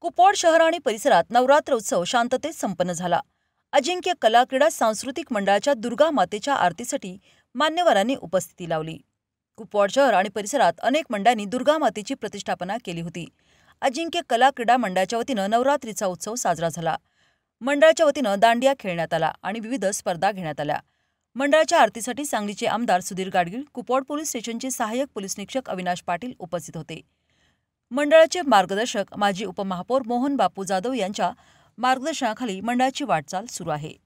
कुपवाड शहर आणि परिसरात नवरात्र उत्सव शांततेत संपन्न झाला अजिंक्य कला क्रीडा सांस्कृतिक मंडळाच्या दुर्गा मातेच्या आरतीसाठी मान्यवरांनी उपस्थिती लावली कुपवाड शहर आणि परिसरात अनेक मंडळांनी दुर्गा मातेची प्रतिष्ठापना केली होती अजिंक्य कला क्रीडा मंडळाच्या वतीनं नवरात्रीचा उत्सव साजरा झाला मंडळाच्या वतीनं दांडिया खेळण्यात आला आणि विविध स्पर्धा घेण्यात आल्या मंडळाच्या आरतीसाठी सांगलीचे आमदार सुधीर गाडगीळ कुपवाड पोलीस स्टेशनचे सहाय्यक पोलीस निरीक्षक अविनाश पाटील उपस्थित होते मंडळाचे मार्गदर्शक माजी उपमहापौर मोहन बापू जाधव यांच्या मार्गदर्शनाखाली मंडळाची वाटचाल सुरू आहे